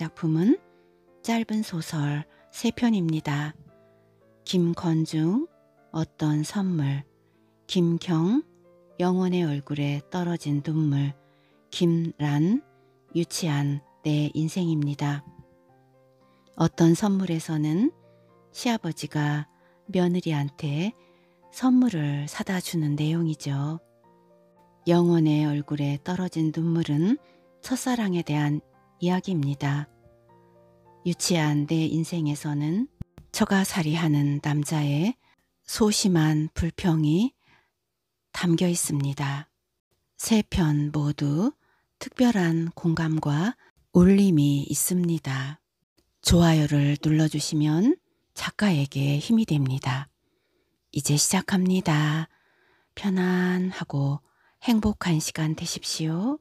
작품은 짧은 소설 3편입니다. 김건중, 어떤 선물, 김경, 영혼의 얼굴에 떨어진 눈물, 김란, 유치한 내 인생입니다. 어떤 선물에서는 시아버지가 며느리한테 선물을 사다 주는 내용이죠. 영혼의 얼굴에 떨어진 눈물은 첫사랑에 대한 이야기입니다. 유치한 내 인생에서는 처가살이하는 남자의 소심한 불평이 담겨 있습니다. 세 편 모두 특별한 공감과 울림이 있습니다. 좋아요를 눌러주시면 작가에게 힘이 됩니다. 이제 시작합니다. 편안하고 행복한 시간 되십시오.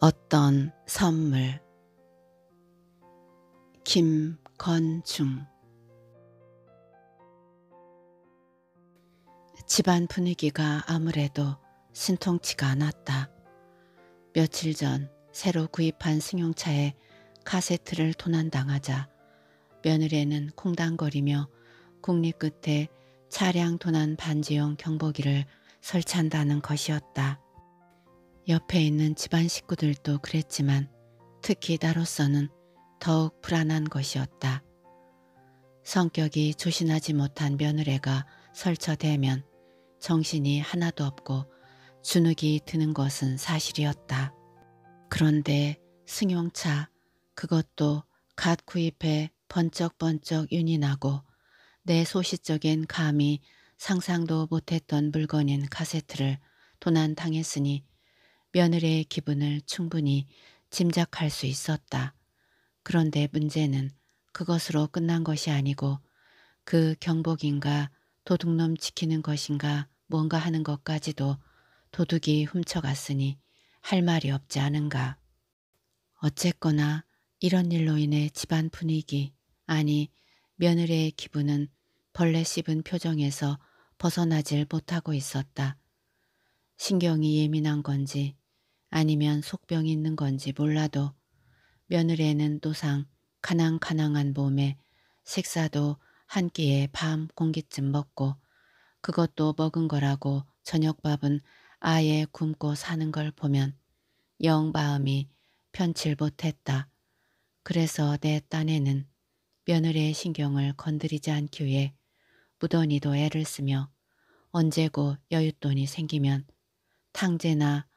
어떤 선물 김건중 집안 분위기가 아무래도 신통치가 않았다. 며칠 전 새로 구입한 승용차에 카세트를 도난당하자 며느리는 콩당거리며 국리 끝에 차량 도난 반지형 경보기를 설치한다는 것이었다. 옆에 있는 집안 식구들도 그랬지만 특히 나로서는 더욱 불안한 것이었다. 성격이 조신하지 못한 며느리가 설쳐대면 정신이 하나도 없고 주눅이 드는 것은 사실이었다. 그런데 승용차 그것도 갓 구입해 번쩍번쩍 윤이 나고 내 소시적인 감이 상상도 못했던 물건인 카세트를 도난당했으니 며느리의 기분을 충분히 짐작할 수 있었다. 그런데 문제는 그것으로 끝난 것이 아니고 그 경복인가 도둑놈 지키는 것인가 뭔가 하는 것까지도 도둑이 훔쳐갔으니 할 말이 없지 않은가. 어쨌거나 이런 일로 인해 집안 분위기 아니 며느리의 기분은 벌레 씹은 표정에서 벗어나질 못하고 있었다. 신경이 예민한 건지 아니면 속병이 있는 건지 몰라도 며느리에는 또상 가낭가낭한 몸에 식사도 한 끼에 밤 공기쯤 먹고 그것도 먹은 거라고 저녁밥은 아예 굶고 사는 걸 보면 영 마음이 편칠 못했다. 그래서 내 딴에는 며느리의 신경을 건드리지 않기 위해 무더니도 애를 쓰며 언제고 여윳돈이 생기면 탕제나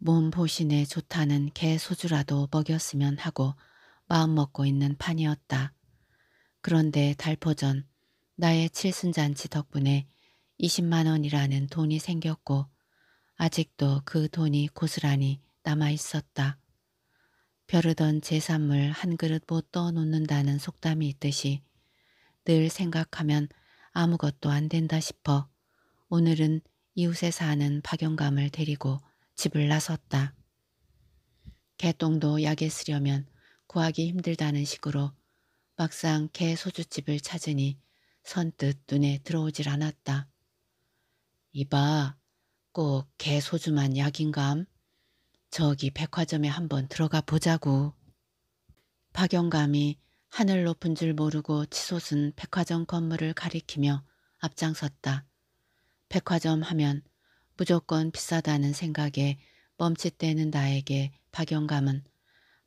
몸 보신에 좋다는 개 소주라도 먹였으면 하고 마음먹고 있는 판이었다. 그런데 달포전 나의 칠순잔치 덕분에 20만원이라는 돈이 생겼고 아직도 그 돈이 고스란히 남아있었다. 벼르던 재산물 한 그릇 못 떠놓는다는 속담이 있듯이 늘 생각하면 아무것도 안 된다 싶어 오늘은 이웃에 사는 박영감을 데리고 집을 나섰다. 개똥도 약에 쓰려면 구하기 힘들다는 식으로 막상 개 소주집을 찾으니 선뜻 눈에 들어오질 않았다. 이봐, 꼭 개 소주만 약인감? 저기 백화점에 한번 들어가 보자고. 박영감이 하늘 높은 줄 모르고 치솟은 백화점 건물을 가리키며 앞장섰다. 백화점 하면 무조건 비싸다는 생각에 멈칫대는 나에게 박영감은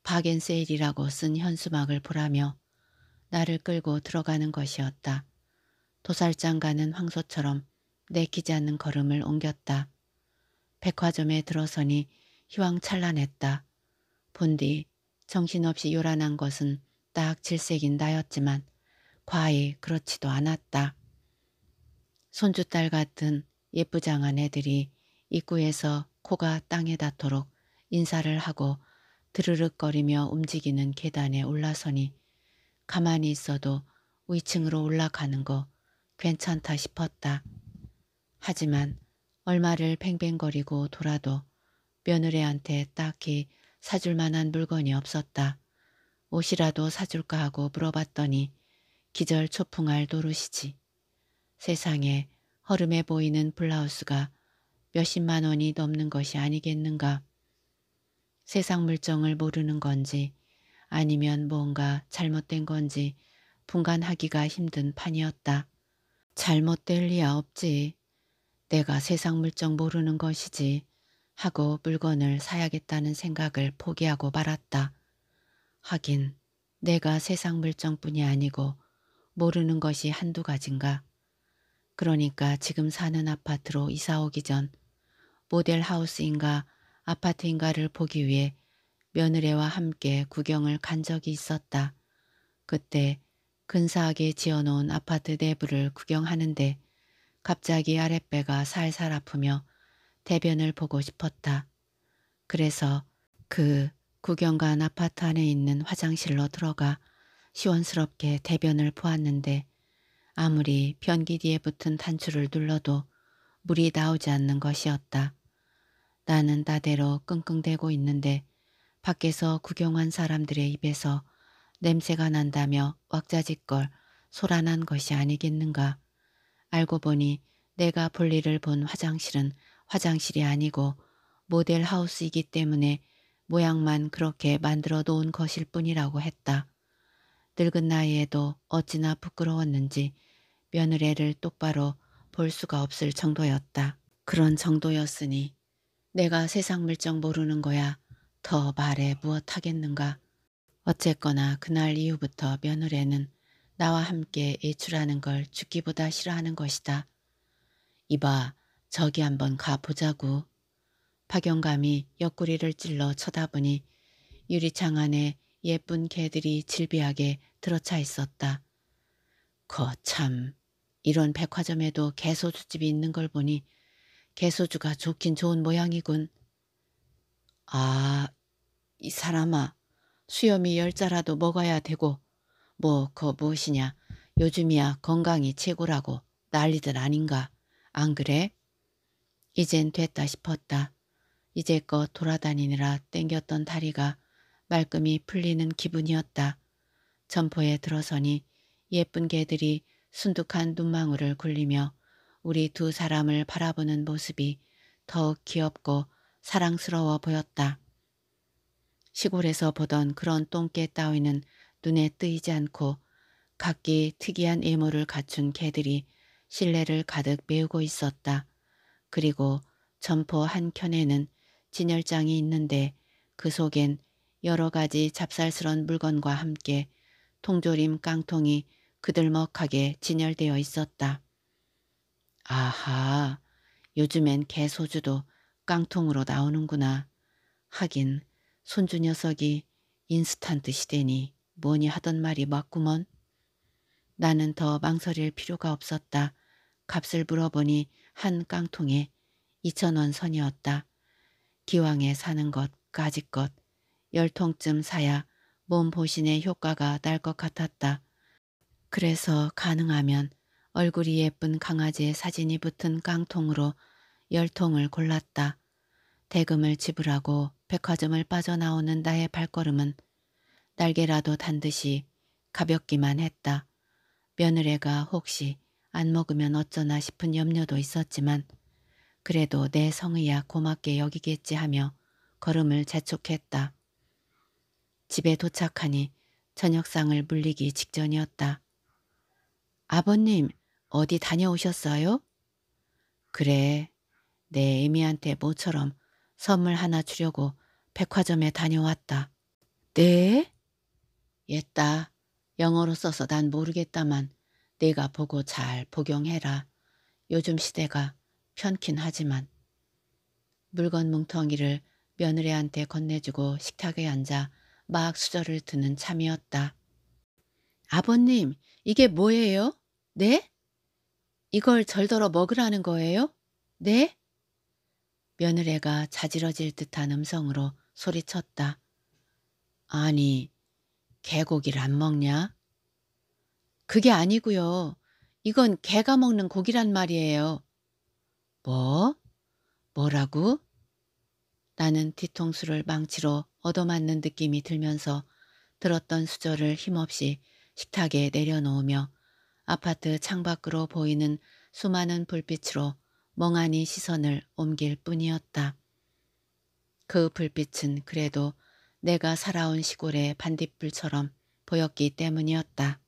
박앤세일이라고 쓴 현수막을 보라며 나를 끌고 들어가는 것이었다. 도살장 가는 황소처럼 내키지 않는 걸음을 옮겼다. 백화점에 들어서니 희황찬란했다. 본디 정신없이 요란한 것은 딱 질색인 나였지만 과히 그렇지도 않았다. 손주딸 같은 예쁘장한 애들이 입구에서 코가 땅에 닿도록 인사를 하고 드르륵거리며 움직이는 계단에 올라서니 가만히 있어도 위층으로 올라가는 거 괜찮다 싶었다. 하지만 얼마를 팽팽거리고 돌아도 며느리한테 딱히 사줄 만한 물건이 없었다. 옷이라도 사줄까 하고 물어봤더니 기절 초풍할 노릇이지. 세상에 허름해 보이는 블라우스가 몇십만 원이 넘는 것이 아니겠는가. 세상 물정을 모르는 건지 아니면 뭔가 잘못된 건지 분간하기가 힘든 판이었다. 잘못될 리야 없지. 내가 세상 물정 모르는 것이지 하고 물건을 사야겠다는 생각을 포기하고 말았다. 하긴 내가 세상 물정뿐이 아니고 모르는 것이 한두 가지인가. 그러니까 지금 사는 아파트로 이사 오기 전 모델하우스인가 아파트인가를 보기 위해 며느리와 함께 구경을 간 적이 있었다. 그때 근사하게 지어놓은 아파트 내부를 구경하는데 갑자기 아랫배가 살살 아프며 대변을 보고 싶었다. 그래서 그 구경간 아파트 안에 있는 화장실로 들어가 시원스럽게 대변을 보았는데 아무리 변기 뒤에 붙은 단추를 눌러도 물이 나오지 않는 것이었다. 나는 나대로 끙끙대고 있는데 밖에서 구경한 사람들의 입에서 냄새가 난다며 왁자지껄 소란한 것이 아니겠는가. 알고 보니 내가 볼일을 본 화장실은 화장실이 아니고 모델하우스이기 때문에 모양만 그렇게 만들어 놓은 것일 뿐이라고 했다. 늙은 나이에도 어찌나 부끄러웠는지 며느리를 똑바로 볼 수가 없을 정도였다. 그런 정도였으니 내가 세상 물정 모르는 거야 더 말해 무엇하겠는가. 어쨌거나 그날 이후부터 며느리는 나와 함께 외출하는 걸 죽기보다 싫어하는 것이다. 이봐 저기 한번 가보자고. 박영감이 옆구리를 찔러 쳐다보니 유리창 안에 예쁜 개들이 질비하게 들어차 있었다. 거참, 이런 백화점에도 개소주집이 있는 걸 보니 개소주가 좋긴 좋은 모양이군. 아, 이 사람아, 수염이 열자라도 먹어야 되고 뭐그 무엇이냐, 요즘이야 건강이 최고라고 난리들 아닌가, 안 그래? 이젠 됐다 싶었다. 이제껏 돌아다니느라 땡겼던 다리가 말끔히 풀리는 기분이었다. 점포에 들어서니 예쁜 개들이 순둑한 눈망울을 굴리며 우리 두 사람을 바라보는 모습이 더욱 귀엽고 사랑스러워 보였다. 시골에서 보던 그런 똥개 따위는 눈에 뜨이지 않고 각기 특이한 외모를 갖춘 개들이 실내를 가득 메우고 있었다. 그리고 점포 한켠에는 진열장이 있는데 그 속엔 여러 가지 잡쌀스런 물건과 함께 통조림 깡통이 그들먹하게 진열되어 있었다. 아하, 요즘엔 개소주도 깡통으로 나오는구나. 하긴 손주 녀석이 인스턴트 시대니 뭐니 하던 말이 맞구먼. 나는 더 망설일 필요가 없었다. 값을 물어보니 한 깡통에 2천원 선이었다. 기왕에 사는 것 까짓것 열통쯤 사야 몸 보신의 효과가 날 것 같았다. 그래서 가능하면 얼굴이 예쁜 강아지의 사진이 붙은 깡통으로 열통을 골랐다. 대금을 지불하고 백화점을 빠져나오는 나의 발걸음은 날개라도 단 듯이 가볍기만 했다. 며느리가 혹시 안 먹으면 어쩌나 싶은 염려도 있었지만 그래도 내 성의야 고맙게 여기겠지 하며 걸음을 재촉했다. 집에 도착하니 저녁상을 물리기 직전이었다. 아버님 어디 다녀오셨어요? 그래 내 애미한테 모처럼 선물 하나 주려고 백화점에 다녀왔다. 네? 옛다 영어로 써서 난 모르겠다만 내가 보고 잘 복용해라. 요즘 시대가 편킨 하지만 물건 뭉텅이를 며느리한테 건네주고 식탁에 앉아 막 수저를 드는 참이었다. 아버님, 이게 뭐예요? 네? 이걸 절더러 먹으라는 거예요? 네? 며느리가 자지러질 듯한 음성으로 소리쳤다. 아니, 개고기를 안 먹냐? 그게 아니고요. 이건 개가 먹는 고기란 말이에요. 뭐? 뭐라고? 나는 뒤통수를 망치로 얻어맞는 느낌이 들면서 들었던 수저를 힘없이 식탁에 내려놓으며 아파트 창밖으로 보이는 수많은 불빛으로 멍하니 시선을 옮길 뿐이었다. 그 불빛은 그래도 내가 살아온 시골의 반딧불처럼 보였기 때문이었다.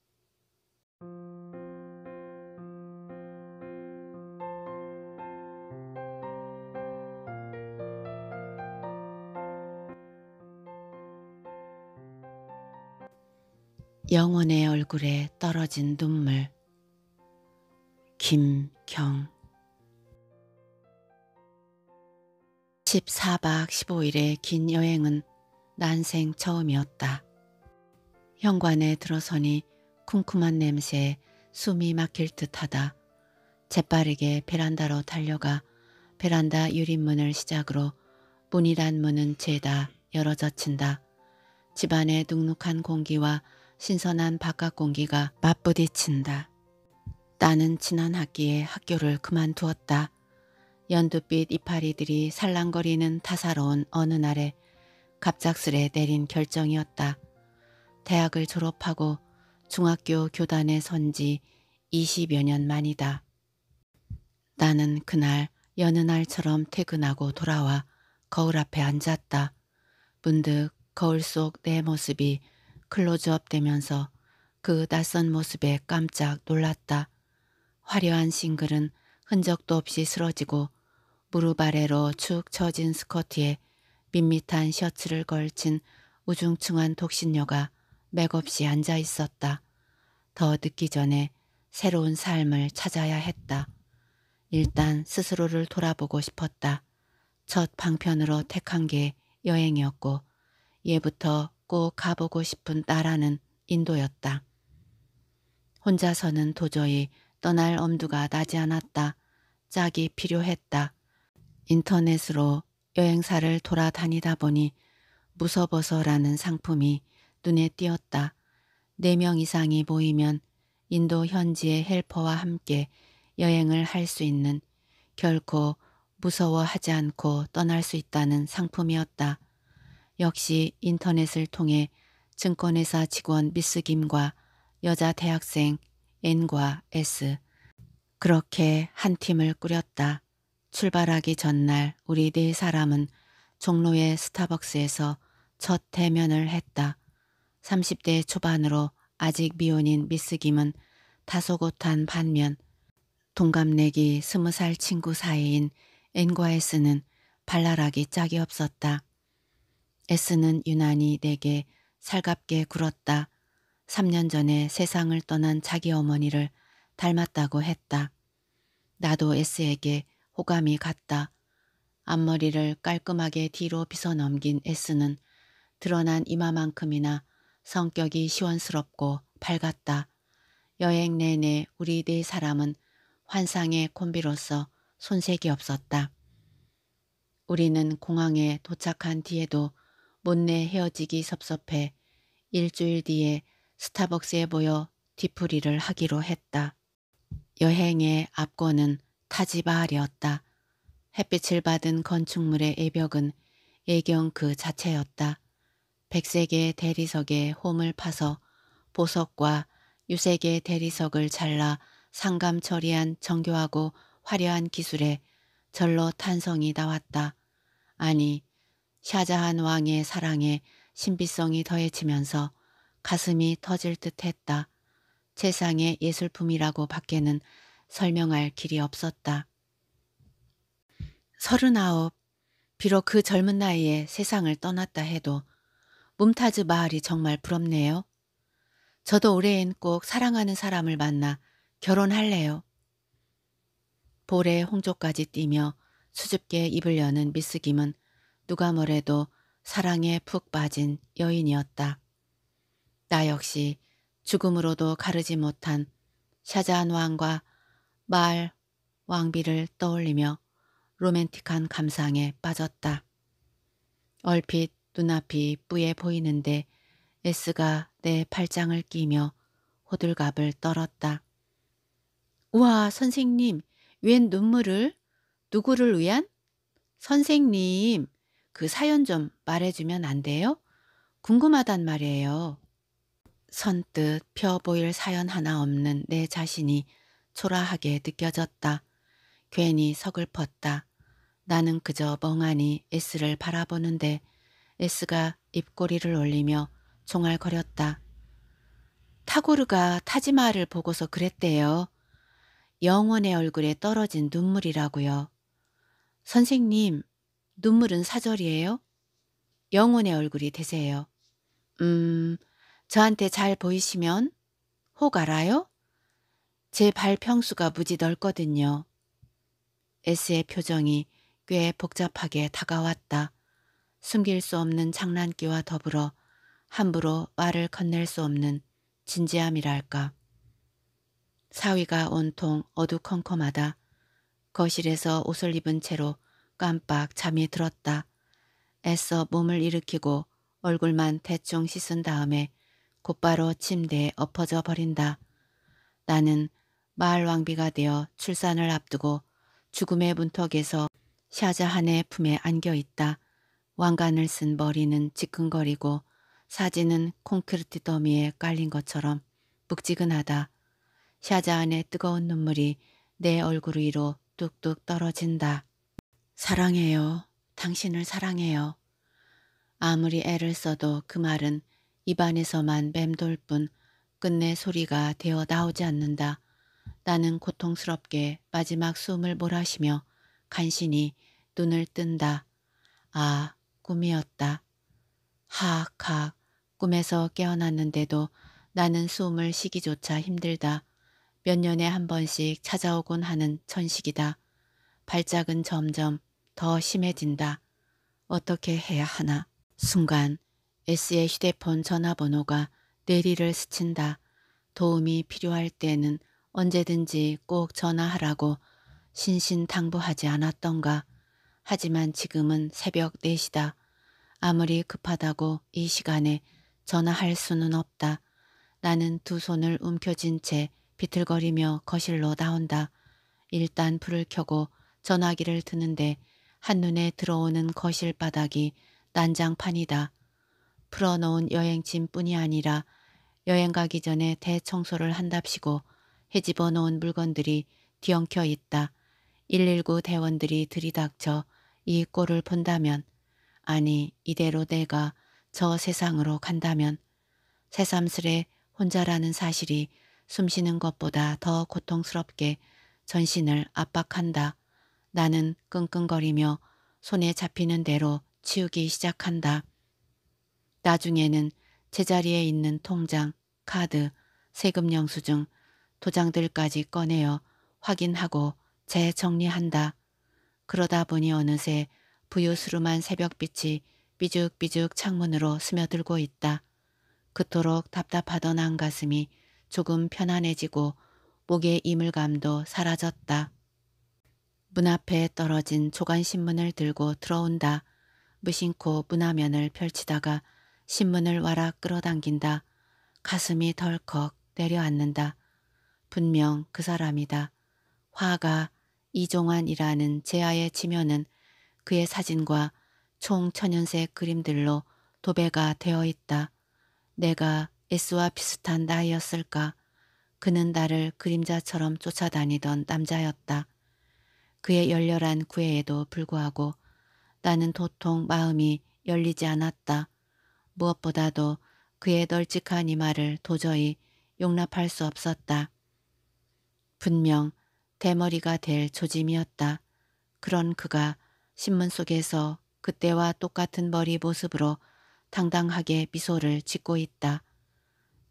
영혼의 얼굴에 떨어진 눈물 김경 14박 15일의 긴 여행은 난생 처음이었다. 현관에 들어서니 쿰쿰한 냄새에 숨이 막힐 듯하다. 재빠르게 베란다로 달려가 베란다 유리문을 시작으로 문이란 문은 죄다 열어젖힌다. 집안의 눅눅한 공기와 신선한 바깥 공기가 맞부딪친다 나는 지난 학기에 학교를 그만두었다. 연두빛 이파리들이 살랑거리는 타사로운 어느 날에 갑작스레 내린 결정이었다. 대학을 졸업하고 중학교 교단에 선 지 20여 년 만이다. 나는 그날 여느 날처럼 퇴근하고 돌아와 거울 앞에 앉았다. 문득 거울 속 내 모습이 클로즈업 되면서 그 낯선 모습에 깜짝 놀랐다. 화려한 싱글은 흔적도 없이 쓰러지고 무릎 아래로 축 처진 스커트에 밋밋한 셔츠를 걸친 우중충한 독신녀가 맥없이 앉아 있었다. 더 늦기 전에 새로운 삶을 찾아야 했다. 일단 스스로를 돌아보고 싶었다. 첫 방편으로 택한 게 여행이었고 예부터 꼭 가보고 싶은 나라는 인도였다. 혼자서는 도저히 떠날 엄두가 나지 않았다. 짝이 필요했다. 인터넷으로 여행사를 돌아다니다 보니 무서버서라는 상품이 눈에 띄었다. 4명 이상이 모이면 인도 현지의 헬퍼와 함께 여행을 할 수 있는 결코 무서워하지 않고 떠날 수 있다는 상품이었다. 역시 인터넷을 통해 증권회사 직원 미스 김과 여자 대학생 N과 S 그렇게 한 팀을 꾸렸다. 출발하기 전날 우리 네 사람은 종로의 스타벅스에서 첫 대면을 했다. 30대 초반으로 아직 미혼인 미스 김은 다소곳한 반면 동갑내기 스무 살 친구 사이인 N과 S는 발랄하기 짝이 없었다. 에스는 유난히 내게 살갑게 굴었다. 3년 전에 세상을 떠난 자기 어머니를 닮았다고 했다. 나도 에스에게 호감이 갔다. 앞머리를 깔끔하게 뒤로 빗어넘긴 에스는 드러난 이마만큼이나 성격이 시원스럽고 밝았다. 여행 내내 우리 네 사람은 환상의 콤비로서 손색이 없었다. 우리는 공항에 도착한 뒤에도 못내 헤어지기 섭섭해 일주일 뒤에 스타벅스에 모여 뒤풀이를 하기로 했다. 여행의 앞권은 타지바리였다 햇빛을 받은 건축물의 애벽은 애경 그 자체였다. 백색의 대리석에 홈을 파서 보석과 유색의 대리석을 잘라 상감 처리한 정교하고 화려한 기술에 절로 탄성이 나왔다. 아니 샤자한 왕의 사랑에 신비성이 더해지면서 가슴이 터질 듯 했다. 세상의 예술품이라고 밖에는 설명할 길이 없었다. 서른아홉, 비록 그 젊은 나이에 세상을 떠났다 해도 몸타즈 마을이 정말 부럽네요. 저도 올해엔 꼭 사랑하는 사람을 만나 결혼할래요. 볼에 홍조까지 띠며 수줍게 입을 여는 미스 김은 누가 뭐래도 사랑에 푹 빠진 여인이었다. 나 역시 죽음으로도 가르지 못한 샤잔 왕과 말 왕비를 떠올리며 로맨틱한 감상에 빠졌다. 얼핏 눈앞이 뿌예 보이는데 에스가 내 팔짱을 끼며 호들갑을 떨었다. 우와 선생님 웬 눈물을? 누구를 위한? 선생님 그 사연 좀 말해주면 안 돼요? 궁금하단 말이에요. 선뜻 펴 보일 사연 하나 없는 내 자신이 초라하게 느껴졌다. 괜히 서글펐다. 나는 그저 멍하니 S를 바라보는데 S가 입꼬리를 올리며 총알거렸다 타고르가 타지마를 보고서 그랬대요. 영원의 얼굴에 떨어진 눈물이라고요. 선생님, 눈물은 사절이에요? 영혼의 얼굴이 되세요. 음, 저한테 잘 보이시면? 혹 알아요? 제 발평수가 무지 넓거든요. S의 표정이 꽤 복잡하게 다가왔다. 숨길 수 없는 장난기와 더불어 함부로 말을 건넬 수 없는 진지함이랄까. 사위가 온통 어두컴컴하다. 거실에서 옷을 입은 채로 깜빡 잠이 들었다. 애써 몸을 일으키고 얼굴만 대충 씻은 다음에 곧바로 침대에 엎어져 버린다. 나는 마을 왕비가 되어 출산을 앞두고 죽음의 문턱에서 샤자한의 품에 안겨 있다. 왕관을 쓴 머리는 지끈거리고 사진은 콘크리트 더미에 깔린 것처럼 묵지근하다. 샤자한의 뜨거운 눈물이 내 얼굴 위로 뚝뚝 떨어진다. 사랑해요. 당신을 사랑해요. 아무리 애를 써도 그 말은 입안에서만 맴돌 뿐 끝내 소리가 되어 나오지 않는다. 나는 고통스럽게 마지막 숨을 몰아쉬며 간신히 눈을 뜬다. 아, 꿈이었다. 하악하악 꿈에서 깨어났는데도 나는 숨을 쉬기조차 힘들다. 몇 년에 한 번씩 찾아오곤 하는 천식이다. 발작은 점점 더 심해진다. 어떻게 해야 하나. 순간 S의 휴대폰 전화번호가 내리를 스친다. 도움이 필요할 때는 언제든지 꼭 전화하라고 신신당부하지 않았던가. 하지만 지금은 새벽 4시다. 아무리 급하다고 이 시간에 전화할 수는 없다. 나는 두 손을 움켜쥔 채 비틀거리며 거실로 나온다. 일단 불을 켜고 전화기를 드는데 한눈에 들어오는 거실 바닥이 난장판이다. 풀어놓은 여행짐뿐이 아니라 여행 가기 전에 대청소를 한답시고 헤집어 놓은 물건들이 뒤엉켜 있다. 119 대원들이 들이닥쳐 이 꼴을 본다면 아니 이대로 내가 저 세상으로 간다면 새삼스레 혼자라는 사실이 숨쉬는 것보다 더 고통스럽게 전신을 압박한다. 나는 끙끙거리며 손에 잡히는 대로 치우기 시작한다. 나중에는 제자리에 있는 통장, 카드, 세금 영수증, 도장들까지 꺼내어 확인하고 재정리한다. 그러다 보니 어느새 부유스름한 새벽빛이 삐죽삐죽 창문으로 스며들고 있다. 그토록 답답하던 한 가슴이 조금 편안해지고 목의 이물감도 사라졌다. 문 앞에 떨어진 조간신문을 들고 들어온다. 무심코 문화면을 펼치다가 신문을 와락 끌어당긴다. 가슴이 덜컥 내려앉는다. 분명 그 사람이다. 화가 이종환이라는 제아의 지면은 그의 사진과 총 천연색 그림들로 도배가 되어 있다. 내가 S와 비슷한 나이였을까. 그는 나를 그림자처럼 쫓아다니던 남자였다. 그의 열렬한 구애에도 불구하고 나는 도통 마음이 열리지 않았다. 무엇보다도 그의 널찍한 이 말을 도저히 용납할 수 없었다. 분명 대머리가 될 조짐이었다. 그런 그가 신문 속에서 그때와 똑같은 머리 모습으로 당당하게 미소를 짓고 있다.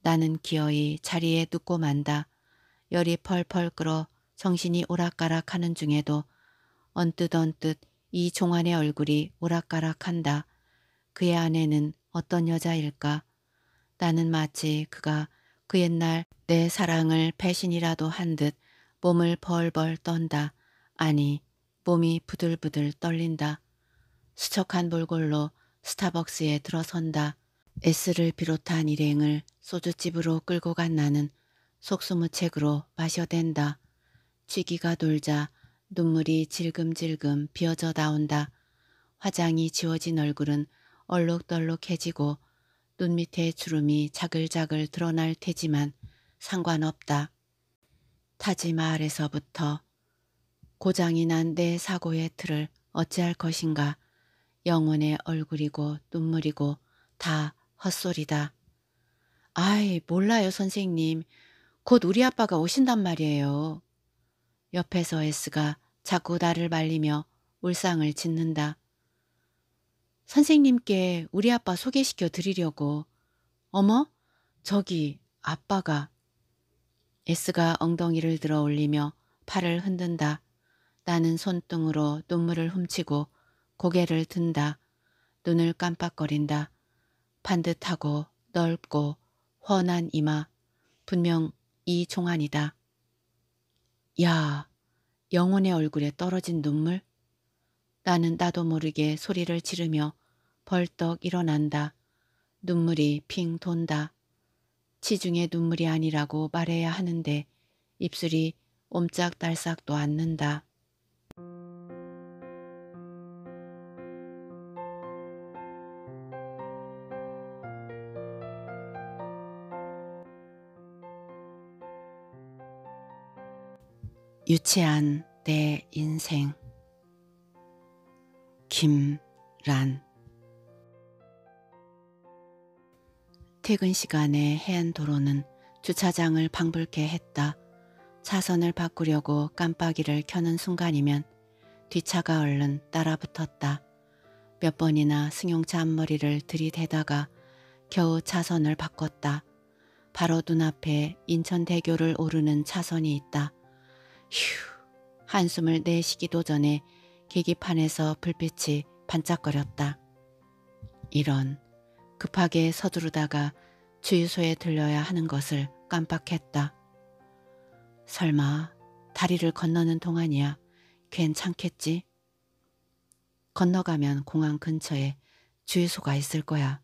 나는 기어이 자리에 눕고 만다. 열이 펄펄 끓어 정신이 오락가락하는 중에도 언뜻 언뜻 이종안의 얼굴이 오락가락한다. 그의 아내는 어떤 여자일까? 나는 마치 그가 그 옛날 내 사랑을 배신이라도 한 듯 몸을 벌벌 떤다. 아니 몸이 부들부들 떨린다. 수척한 몰골로 스타벅스에 들어선다. S를 비롯한 일행을 소주집으로 끌고 간 나는 속수무책으로 마셔댄다. 쥐기가 돌자 눈물이 질금질금 비어져 나온다. 화장이 지워진 얼굴은 얼룩덜룩해지고 눈 밑에 주름이 자글자글 드러날 테지만 상관없다. 타지마을에서부터 고장이 난 내 사고의 틀을 어찌할 것인가. 영혼의 얼굴이고 눈물이고 다 헛소리다. 아이 몰라요 선생님. 곧 우리 아빠가 오신단 말이에요. 옆에서 에스가 자꾸 나를 말리며 울상을 짓는다. 선생님께 우리 아빠 소개시켜 드리려고. 어머? 저기 아빠가. 에스가 엉덩이를 들어 올리며 팔을 흔든다. 나는 손등으로 눈물을 훔치고 고개를 든다. 눈을 깜빡거린다. 반듯하고 넓고 훤한 이마. 분명 이 종안이다. 야, 영혼의 얼굴에 떨어진 눈물. 나는 나도 모르게 소리를 지르며 벌떡 일어난다. 눈물이 핑 돈다. 치중에 눈물이 아니라고 말해야 하는데 입술이 옴짝달싹도 않는다. 유치한 내 인생 김란 퇴근 시간에 해안 도로는 주차장을 방불케 했다. 차선을 바꾸려고 깜빡이를 켜는 순간이면 뒤차가 얼른 따라붙었다. 몇 번이나 승용차 앞머리를 들이대다가 겨우 차선을 바꿨다. 바로 눈앞에 인천대교를 오르는 차선이 있다. 휴 한숨을 내쉬기도 전에 계기판에서 불빛이 반짝거렸다. 이런 급하게 서두르다가 주유소에 들려야 하는 것을 깜빡했다. 설마 다리를 건너는 동안이야 괜찮겠지? 건너가면 공항 근처에 주유소가 있을 거야.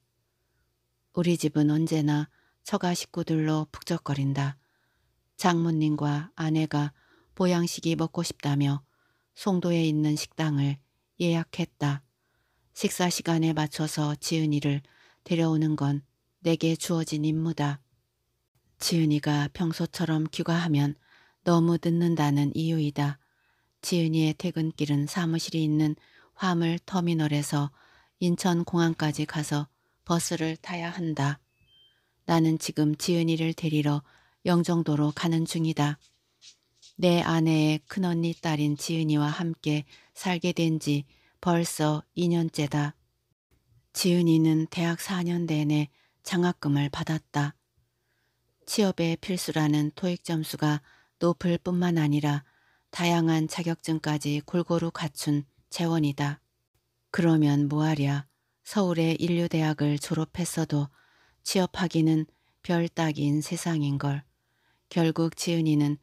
우리 집은 언제나 처가 식구들로 북적거린다. 장모님과 아내가 보양식이 먹고 싶다며 송도에 있는 식당을 예약했다. 식사 시간에 맞춰서 지은이를 데려오는 건 내게 주어진 임무다. 지은이가 평소처럼 귀가하면 너무 늦는다는 이유이다. 지은이의 퇴근길은 사무실이 있는 화물 터미널에서 인천공항까지 가서 버스를 타야 한다. 나는 지금 지은이를 데리러 영종도로 가는 중이다. 내 아내의 큰언니 딸인 지은이와 함께 살게 된 지 벌써 2년째다. 지은이는 대학 4년 내내 장학금을 받았다. 취업에 필수라는 토익 점수가 높을 뿐만 아니라 다양한 자격증까지 골고루 갖춘 재원이다. 그러면 뭐하랴 서울의 인류대학을 졸업했어도 취업하기는 별따기인 세상인걸. 결국 지은이는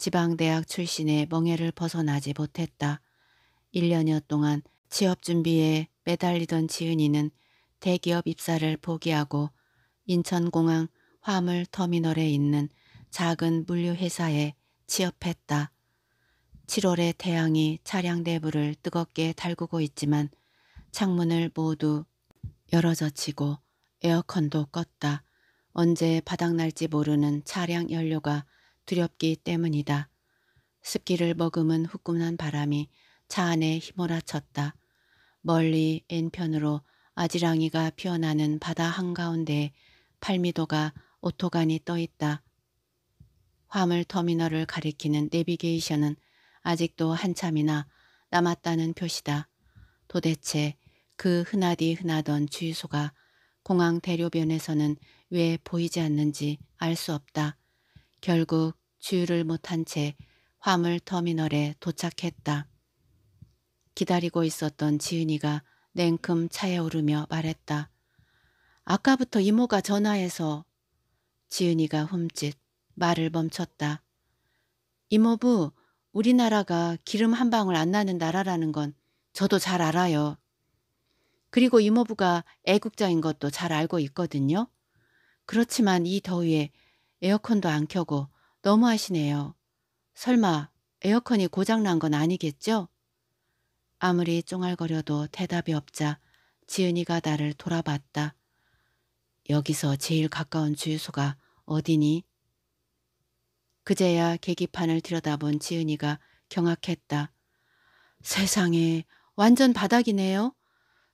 지방대학 출신의 멍해를 벗어나지 못했다. 1년여 동안 취업 준비에 매달리던 지은이는 대기업 입사를 포기하고 인천공항 화물 터미널에 있는 작은 물류회사에 취업했다. 7월의 태양이 차량 내부를 뜨겁게 달구고 있지만 창문을 모두 열어젖히고 에어컨도 껐다. 언제 바닥날지 모르는 차량 연료가 두렵기 때문이다. 습기를 머금은 후끈한 바람이 차 안에 휘몰아쳤다. 멀리 왼편으로 아지랑이가 피어나는 바다 한가운데 팔미도가 오토간이 떠있다. 화물 터미널을 가리키는 내비게이션은 아직도 한참이나 남았다는 표시다. 도대체 그 흔하디 흔하던 주유소가 공항 대료변에서는 왜 보이지 않는지 알 수 없다. 결국 주유를 못한 채 화물 터미널에 도착했다. 기다리고 있었던 지은이가 냉큼 차에 오르며 말했다. 아까부터 이모가 전화해서 지은이가 흠칫 말을 멈췄다. 이모부 우리나라가 기름 한 방울 안 나는 나라라는 건 저도 잘 알아요. 그리고 이모부가 애국자인 것도 잘 알고 있거든요. 그렇지만 이 더위에 에어컨도 안 켜고 너무하시네요. 설마 에어컨이 고장난 건 아니겠죠? 아무리 쫑알거려도 대답이 없자 지은이가 나를 돌아봤다. 여기서 제일 가까운 주유소가 어디니? 그제야 계기판을 들여다본 지은이가 경악했다. 세상에 완전 바닥이네요.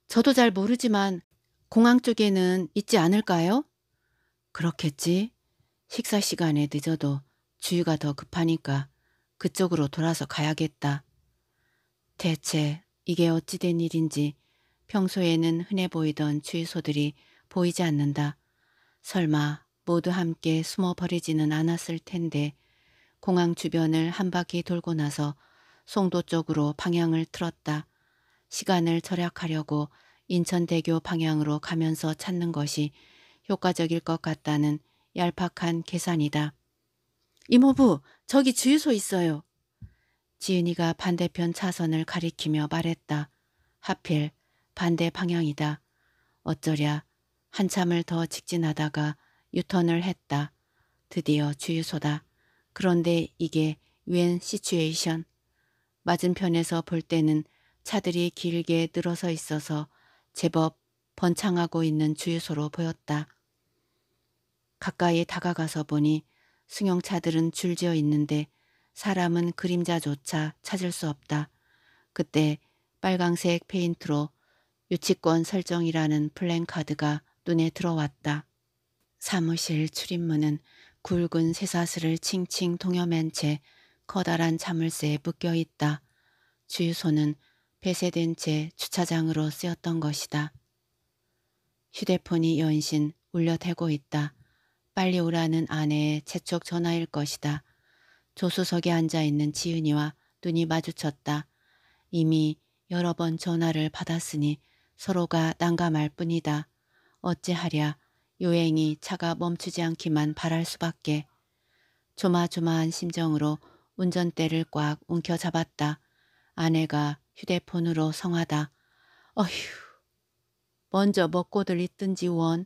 저도 잘 모르지만 공항 쪽에는 있지 않을까요? 그렇겠지. 식사 시간에 늦어도 주위가더 급하니까 그쪽으로 돌아서 가야겠다. 대체 이게 어찌된 일인지 평소에는 흔해 보이던 주유소들이 보이지 않는다. 설마 모두 함께 숨어 버리지는 않았을 텐데 공항 주변을 한 바퀴 돌고 나서 송도 쪽으로 방향을 틀었다. 시간을 절약하려고 인천대교 방향으로 가면서 찾는 것이 효과적일 것 같다는 얄팍한 계산이다. 이모부, 저기 주유소 있어요. 지은이가 반대편 차선을 가리키며 말했다. 하필 반대 방향이다. 어쩌랴. 한참을 더 직진하다가 유턴을 했다. 드디어 주유소다. 그런데 이게 웬 시츄에이션. 맞은편에서 볼 때는 차들이 길게 늘어서 있어서 제법 번창하고 있는 주유소로 보였다. 가까이 다가가서 보니 승용차들은 줄지어 있는데 사람은 그림자조차 찾을 수 없다. 그때 빨강색 페인트로 유치권 설정이라는 플랜카드가 눈에 들어왔다. 사무실 출입문은 굵은 새사슬을 칭칭 동여맨 채 커다란 자물쇠에 묶여 있다. 주유소는 폐쇄된 채 주차장으로 쓰였던 것이다. 휴대폰이 연신 울려대고 있다. 빨리 오라는 아내의 재촉 전화일 것이다. 조수석에 앉아있는 지은이와 눈이 마주쳤다. 이미 여러 번 전화를 받았으니 서로가 난감할 뿐이다. 어찌하랴 요행이 차가 멈추지 않기만 바랄 수밖에. 조마조마한 심정으로 운전대를 꽉 움켜잡았다. 아내가 휴대폰으로 성하다. 어휴 먼저 먹고들 있든지 원.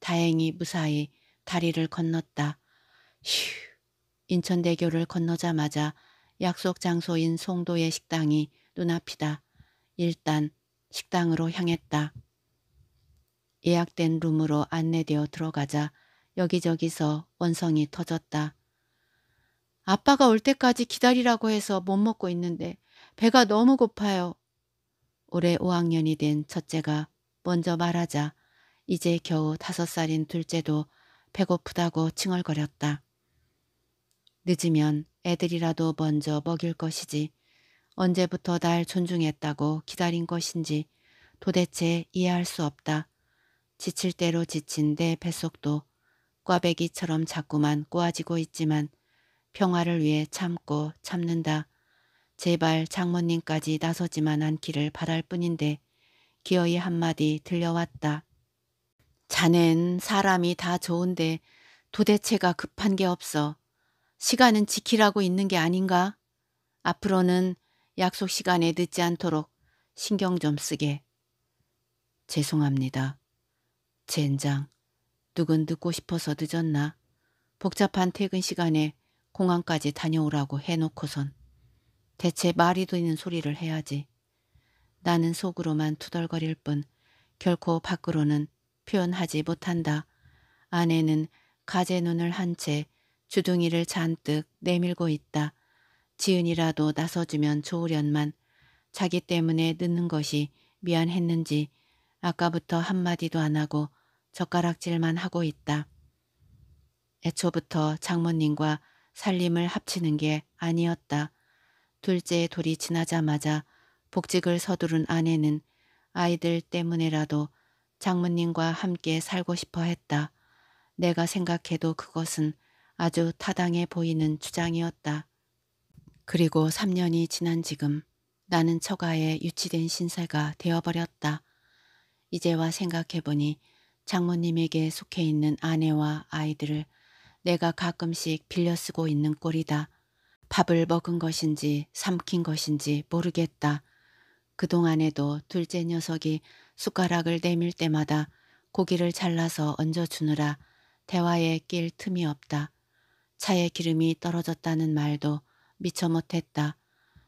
다행히 무사히 다리를 건넜다. 휴, 인천대교를 건너자마자 약속 장소인 송도의 식당이 눈앞이다. 일단 식당으로 향했다. 예약된 룸으로 안내되어 들어가자 여기저기서 원성이 터졌다. 아빠가 올 때까지 기다리라고 해서 못 먹고 있는데 배가 너무 고파요. 올해 5학년이 된 첫째가 먼저 말하자 이제 겨우 다섯 살인 둘째도 배고프다고 칭얼거렸다. 늦으면 애들이라도 먼저 먹일 것이지 언제부터 날 존중했다고 기다린 것인지 도대체 이해할 수 없다. 지칠 대로 지친 내 뱃속도 꽈배기처럼 자꾸만 꼬아지고 있지만 평화를 위해 참고 참는다. 제발 장모님까지 나서지만 않기를 바랄 뿐인데 기어이 한마디 들려왔다. 자넨 사람이 다 좋은데 도대체가 급한 게 없어. 시간은 지키라고 있는 게 아닌가? 앞으로는 약속 시간에 늦지 않도록 신경 좀 쓰게. 죄송합니다. 젠장. 누군 듣고 싶어서 늦었나? 복잡한 퇴근 시간에 공항까지 다녀오라고 해놓고선 대체 말이 되는 소리를 해야지. 나는 속으로만 투덜거릴 뿐 결코 밖으로는 표현하지 못한다. 아내는 가재 눈을 한 채 주둥이를 잔뜩 내밀고 있다. 지은이라도 나서주면 좋으련만 자기 때문에 늦는 것이 미안했는지 아까부터 한마디도 안 하고 젓가락질만 하고 있다. 애초부터 장모님과 살림을 합치는 게 아니었다. 둘째 의 돌이 지나자마자 복직을 서두른 아내는 아이들 때문에라도 장모님과 함께 살고 싶어 했다. 내가 생각해도 그것은 아주 타당해 보이는 주장이었다. 그리고 3년이 지난 지금 나는 처가에 유치된 신세가 되어버렸다. 이제와 생각해보니 장모님에게 속해 있는 아내와 아이들을 내가 가끔씩 빌려쓰고 있는 꼴이다. 밥을 먹은 것인지 삼킨 것인지 모르겠다. 그동안에도 둘째 녀석이 숟가락을 내밀 때마다 고기를 잘라서 얹어주느라 대화에 낄 틈이 없다. 차에 기름이 떨어졌다는 말도 미처 못했다.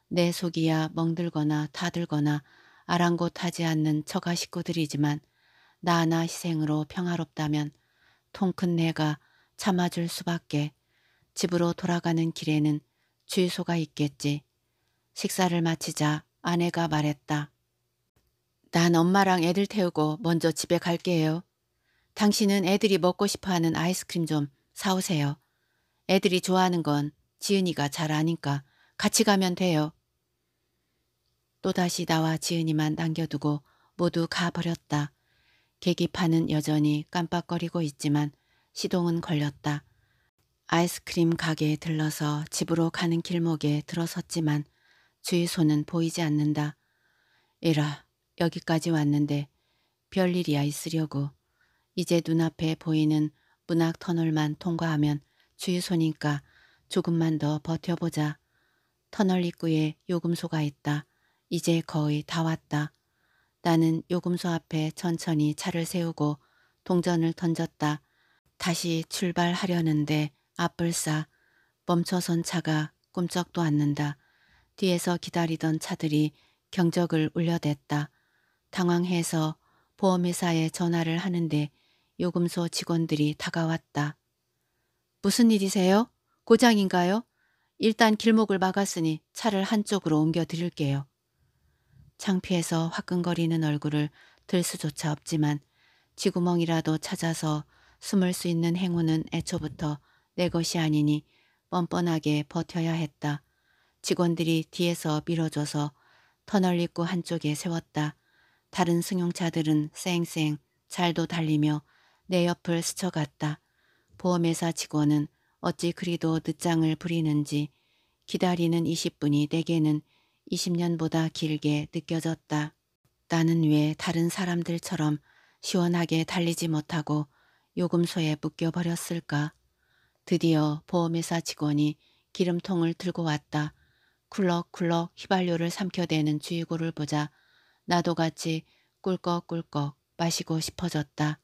내 속이야 멍들거나 타들거나 아랑곳하지 않는 처가 식구들이지만 나 하나 희생으로 평화롭다면 통큰 내가 참아줄 수밖에 집으로 돌아가는 길에는 주유소가 있겠지. 식사를 마치자 아내가 말했다. 난 엄마랑 애들 태우고 먼저 집에 갈게요. 당신은 애들이 먹고 싶어하는 아이스크림 좀 사오세요. 애들이 좋아하는 건 지은이가 잘 아니까 같이 가면 돼요. 또다시 나와 지은이만 남겨두고 모두 가버렸다. 계기판은 여전히 깜빡거리고 있지만 시동은 걸렸다. 아이스크림 가게에 들러서 집으로 가는 길목에 들어섰지만 주위 소는 보이지 않는다. 이라 여기까지 왔는데 별일이야 있으려고 이제 눈앞에 보이는 문학 터널만 통과하면 주유소니까 조금만 더 버텨보자. 터널 입구에 요금소가 있다. 이제 거의 다 왔다. 나는 요금소 앞에 천천히 차를 세우고 동전을 던졌다. 다시 출발하려는데 앞을싸 멈춰선 차가 꿈쩍도 않는다. 뒤에서 기다리던 차들이 경적을 울려댔다. 당황해서 보험회사에 전화를 하는데 요금소 직원들이 다가왔다. 무슨 일이세요? 고장인가요? 일단 길목을 막았으니 차를 한쪽으로 옮겨 드릴게요. 창피해서 화끈거리는 얼굴을 들 수조차 없지만 지구멍이라도 찾아서 숨을 수 있는 행운은 애초부터 내 것이 아니니 뻔뻔하게 버텨야 했다. 직원들이 뒤에서 밀어줘서 터널 입구 한쪽에 세웠다. 다른 승용차들은 쌩쌩 잘도 달리며 내 옆을 스쳐갔다. 보험회사 직원은 어찌 그리도 늦장을 부리는지 기다리는 20분이 내게는 20년보다 길게 느껴졌다. 나는 왜 다른 사람들처럼 시원하게 달리지 못하고 요금소에 묶여버렸을까? 드디어 보험회사 직원이 기름통을 들고 왔다. 쿨럭쿨럭 휘발유를 삼켜대는 주의구를 보자 나도 같이 꿀꺽꿀꺽 마시고 싶어졌다.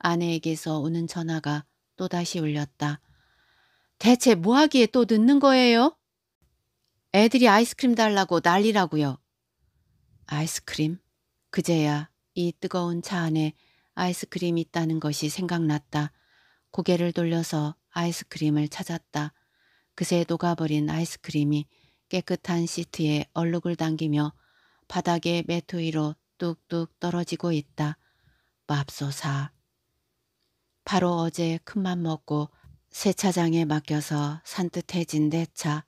아내에게서 우는 전화가 또다시 울렸다. 대체 뭐하기에 또 늦는 거예요? 애들이 아이스크림 달라고 난리라고요. 아이스크림? 그제야 이 뜨거운 차 안에 아이스크림이 있다는 것이 생각났다. 고개를 돌려서 아이스크림을 찾았다. 그새 녹아버린 아이스크림이 깨끗한 시트에 얼룩을 당기며 바닥에 매트 위로 뚝뚝 떨어지고 있다. 맙소사. 바로 어제 큰맘 먹고 세차장에 맡겨서 산뜻해진 내 차.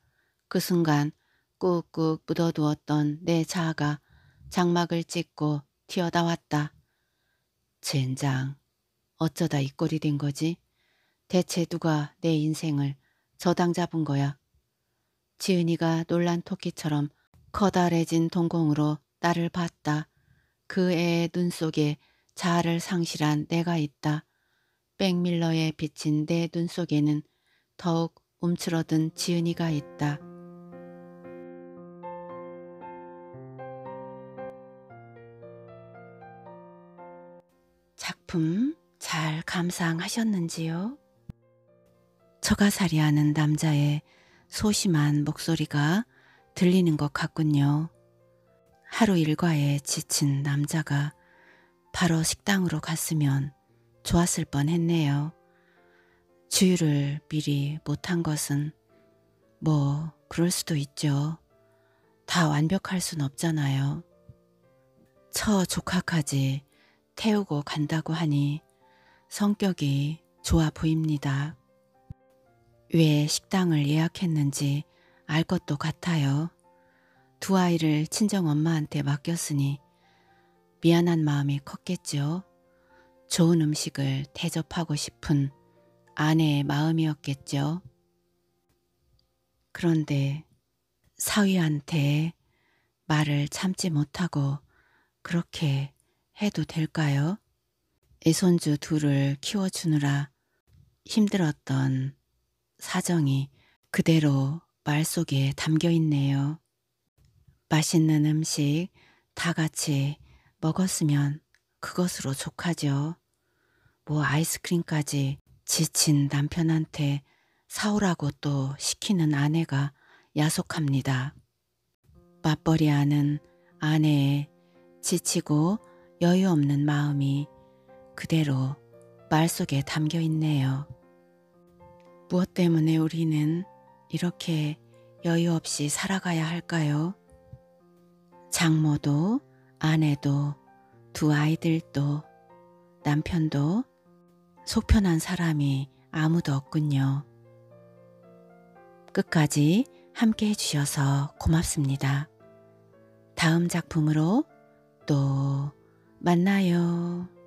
그 순간 꾹꾹 묻어두었던 내자아가 장막을 찢고 튀어나왔다. 젠장. 어쩌다 이 꼴이 된 거지? 대체 누가 내 인생을 저당 잡은 거야? 지은이가 놀란 토끼처럼 커다래진 동공으로 나를 봤다. 그 애의 눈 속에 자아를 상실한 내가 있다. 백밀러에 비친 내 눈 속에는 더욱 움츠러든 지은이가 있다. 작품 잘 감상하셨는지요? 처가살이하는 남자의 소심한 목소리가 들리는 것 같군요. 하루 일과에 지친 남자가 바로 식당으로 갔으면 좋았을 뻔 했네요. 주유를 미리 못한 것은 뭐 그럴 수도 있죠. 다 완벽할 순 없잖아요. 처 조카까지 태우고 간다고 하니 성격이 좋아 보입니다. 왜 식당을 예약했는지 알 것도 같아요. 두 아이를 친정 엄마한테 맡겼으니 미안한 마음이 컸겠지 좋은 음식을 대접하고 싶은 아내의 마음이었겠죠. 그런데 사위한테 말을 참지 못하고 그렇게 해도 될까요? 애손주 둘을 키워주느라 힘들었던 사정이 그대로 말 속에 담겨 있네요. 맛있는 음식 다 같이 먹었으면 그것으로 족하죠. 뭐 아이스크림까지 지친 남편한테 사오라고 또 시키는 아내가 야속합니다. 맞벌이 하는 아내의 지치고 여유 없는 마음이 그대로 말 속에 담겨 있네요. 무엇 때문에 우리는 이렇게 여유 없이 살아가야 할까요? 장모도 아내도 두 아이들도 남편도 속편한 사람이 아무도 없군요. 끝까지 함께 해주셔서 고맙습니다. 다음 작품으로 또 만나요.